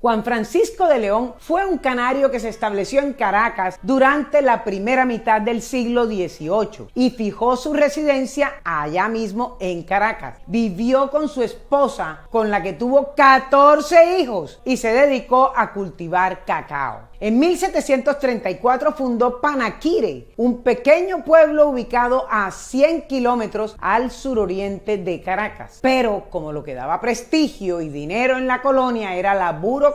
Juan Francisco de León fue un canario que se estableció en Caracas durante la primera mitad del siglo XVIII y fijó su residencia allá mismo en Caracas. Vivió con su esposa, con la que tuvo 14 hijos, y se dedicó a cultivar cacao. En 1734 fundó Panaquire, un pequeño pueblo ubicado a 100 kilómetros al suroriente de Caracas. Pero como lo que daba prestigio y dinero en la colonia era la burocracia,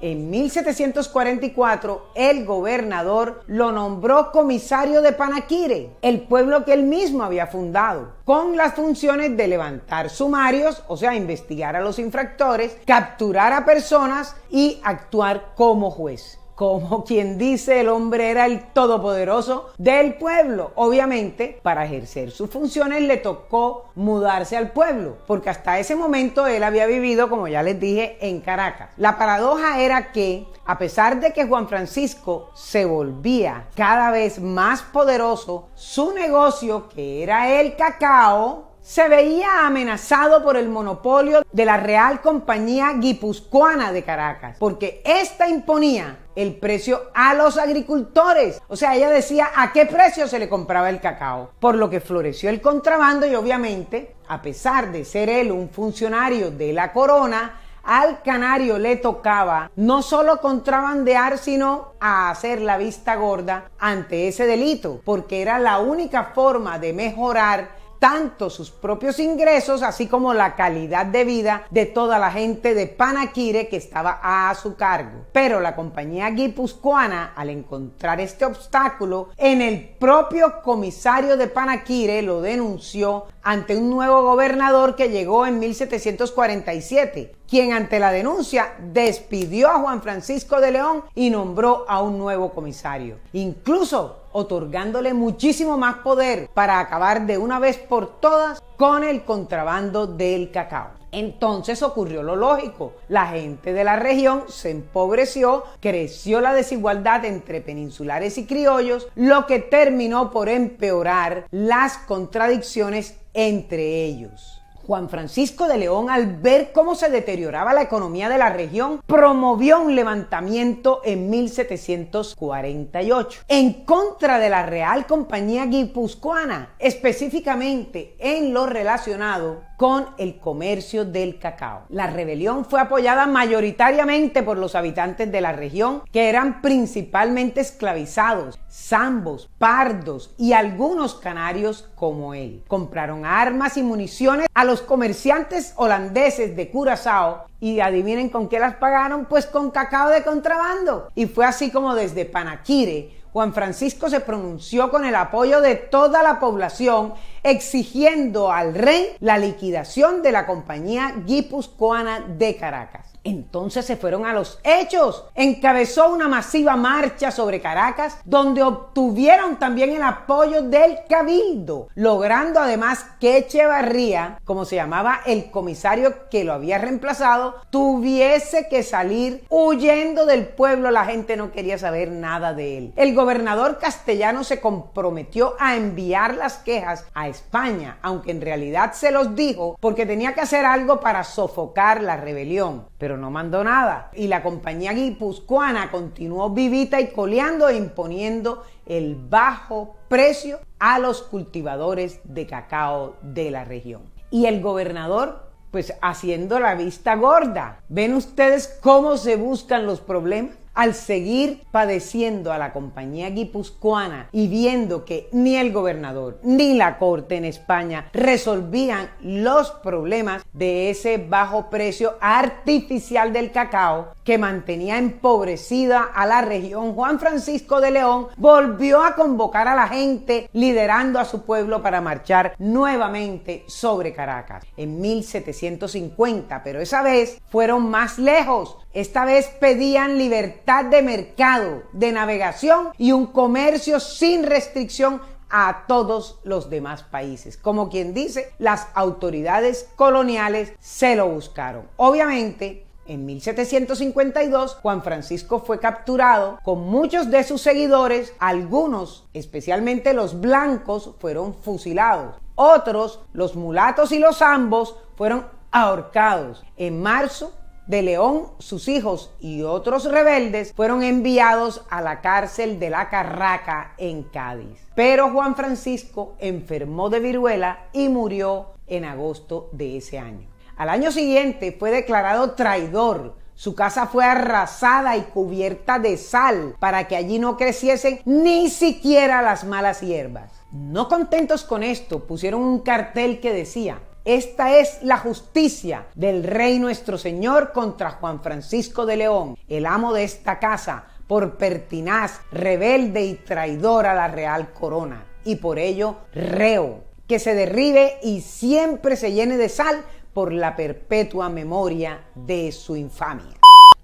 en 1744 el gobernador lo nombró comisario de Panaquire, el pueblo que él mismo había fundado, con las funciones de levantar sumarios, o sea, investigar a los infractores, capturar a personas y actuar como juez como quien dice, el hombre era el todopoderoso del pueblo. Obviamente, para ejercer sus funciones le tocó mudarse al pueblo, porque hasta ese momento él había vivido, como ya les dije, en Caracas. La paradoja era que, a pesar de que Juan Francisco se volvía cada vez más poderoso, su negocio, que era el cacao, se veía amenazado por el monopolio de la Real Compañía Guipuzcoana de Caracas, porque ésta imponía el precio a los agricultores. O sea, ella decía a qué precio se le compraba el cacao, por lo que floreció el contrabando y obviamente, a pesar de ser él un funcionario de la corona, al canario le tocaba no solo contrabandear, sino a hacer la vista gorda ante ese delito, porque era la única forma de mejorar tanto sus propios ingresos, así como la calidad de vida de toda la gente de Panaquire que estaba a su cargo. Pero la compañía guipuzcoana, al encontrar este obstáculo, en el propio comisario de Panaquire lo denunció ante un nuevo gobernador que llegó en 1747, quien ante la denuncia despidió a Juan Francisco de León y nombró a un nuevo comisario. Incluso otorgándole muchísimo más poder para acabar de una vez por todas con el contrabando del cacao. Entonces ocurrió lo lógico, la gente de la región se empobreció, creció la desigualdad entre peninsulares y criollos, lo que terminó por empeorar las contradicciones entre ellos. Juan Francisco de León, al ver cómo se deterioraba la economía de la región, promovió un levantamiento en 1748 en contra de la Real Compañía Guipuzcoana, específicamente en lo relacionado con el comercio del cacao. La rebelión fue apoyada mayoritariamente por los habitantes de la región, que eran principalmente esclavizados, zambos, pardos y algunos canarios como él. Compraron armas y municiones a los comerciantes holandeses de Curazao y adivinen con qué las pagaron, pues con cacao de contrabando. Y fue así como desde Panaquire, Juan Francisco se pronunció con el apoyo de toda la población exigiendo al rey la liquidación de la compañía guipuzcoana de Caracas. Entonces se fueron a los hechos. Encabezó una masiva marcha sobre Caracas, donde obtuvieron también el apoyo del cabildo, logrando además que Echevarría, como se llamaba el comisario que lo había reemplazado, tuviese que salir huyendo del pueblo. La gente no quería saber nada de él. El gobernador castellano se comprometió a enviar las quejas a España, aunque en realidad se los dijo porque tenía que hacer algo para sofocar la rebelión, pero no mandó nada. Y la compañía guipuzcoana continuó vivita y coleando e imponiendo el bajo precio a los cultivadores de cacao de la región. Y el gobernador pues haciendo la vista gorda. ¿Ven ustedes cómo se buscan los problemas? al seguir padeciendo a la compañía guipuzcoana y viendo que ni el gobernador ni la corte en España resolvían los problemas de ese bajo precio artificial del cacao que mantenía empobrecida a la región, Juan Francisco de León volvió a convocar a la gente liderando a su pueblo para marchar nuevamente sobre Caracas en 1750, pero esa vez fueron más lejos esta vez pedían libertad de mercado, de navegación y un comercio sin restricción a todos los demás países. Como quien dice, las autoridades coloniales se lo buscaron. Obviamente, en 1752, Juan Francisco fue capturado con muchos de sus seguidores, algunos, especialmente los blancos, fueron fusilados, otros, los mulatos y los ambos, fueron ahorcados. En marzo de León, sus hijos y otros rebeldes fueron enviados a la cárcel de la Carraca en Cádiz. Pero Juan Francisco enfermó de viruela y murió en agosto de ese año. Al año siguiente fue declarado traidor. Su casa fue arrasada y cubierta de sal para que allí no creciesen ni siquiera las malas hierbas. No contentos con esto, pusieron un cartel que decía, esta es la justicia del Rey nuestro Señor contra Juan Francisco de León, el amo de esta casa, por pertinaz, rebelde y traidor a la real corona, y por ello reo, que se derribe y siempre se llene de sal por la perpetua memoria de su infamia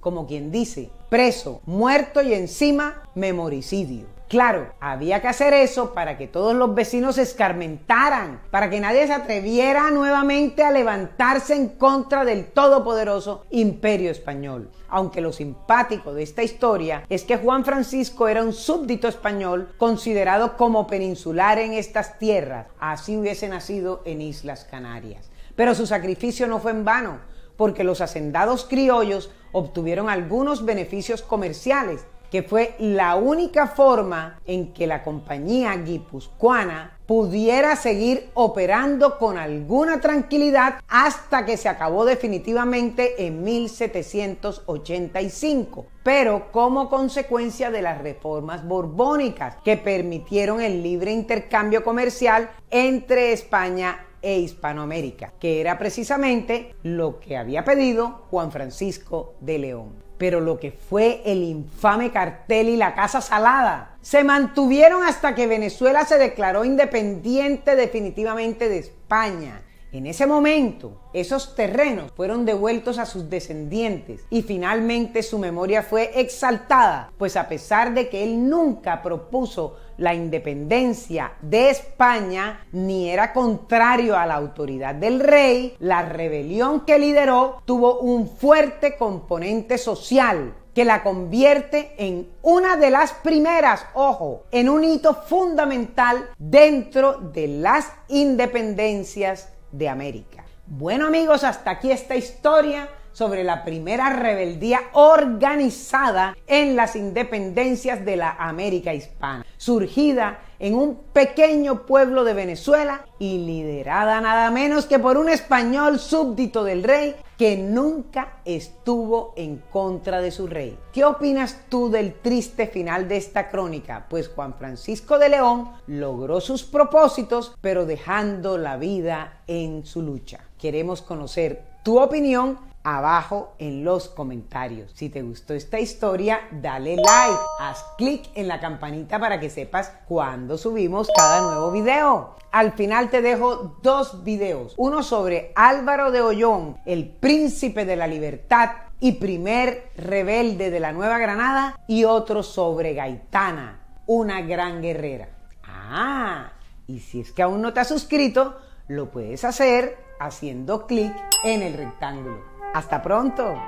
como quien dice, preso, muerto y encima memoricidio. Claro, había que hacer eso para que todos los vecinos se escarmentaran, para que nadie se atreviera nuevamente a levantarse en contra del todopoderoso imperio español. Aunque lo simpático de esta historia es que Juan Francisco era un súbdito español considerado como peninsular en estas tierras, así hubiese nacido en Islas Canarias. Pero su sacrificio no fue en vano porque los hacendados criollos obtuvieron algunos beneficios comerciales, que fue la única forma en que la compañía guipuzcoana pudiera seguir operando con alguna tranquilidad hasta que se acabó definitivamente en 1785, pero como consecuencia de las reformas borbónicas que permitieron el libre intercambio comercial entre España e Hispanoamérica, que era precisamente lo que había pedido Juan Francisco de León. Pero lo que fue el infame cartel y la casa salada se mantuvieron hasta que Venezuela se declaró independiente definitivamente de España en ese momento, esos terrenos fueron devueltos a sus descendientes y finalmente su memoria fue exaltada, pues a pesar de que él nunca propuso la independencia de España ni era contrario a la autoridad del rey, la rebelión que lideró tuvo un fuerte componente social que la convierte en una de las primeras, ojo, en un hito fundamental dentro de las independencias de América. Bueno amigos, hasta aquí esta historia sobre la primera rebeldía organizada en las independencias de la América hispana, surgida en un pequeño pueblo de Venezuela y liderada nada menos que por un español súbdito del rey que nunca estuvo en contra de su rey. ¿Qué opinas tú del triste final de esta crónica? Pues Juan Francisco de León logró sus propósitos, pero dejando la vida en su lucha. Queremos conocer tu opinión abajo en los comentarios. Si te gustó esta historia, dale like, haz clic en la campanita para que sepas cuando subimos cada nuevo video. Al final te dejo dos videos, uno sobre Álvaro de Ollón, el príncipe de la libertad y primer rebelde de la Nueva Granada, y otro sobre Gaitana, una gran guerrera. Ah, y si es que aún no te has suscrito, lo puedes hacer haciendo clic en el rectángulo. Hasta pronto.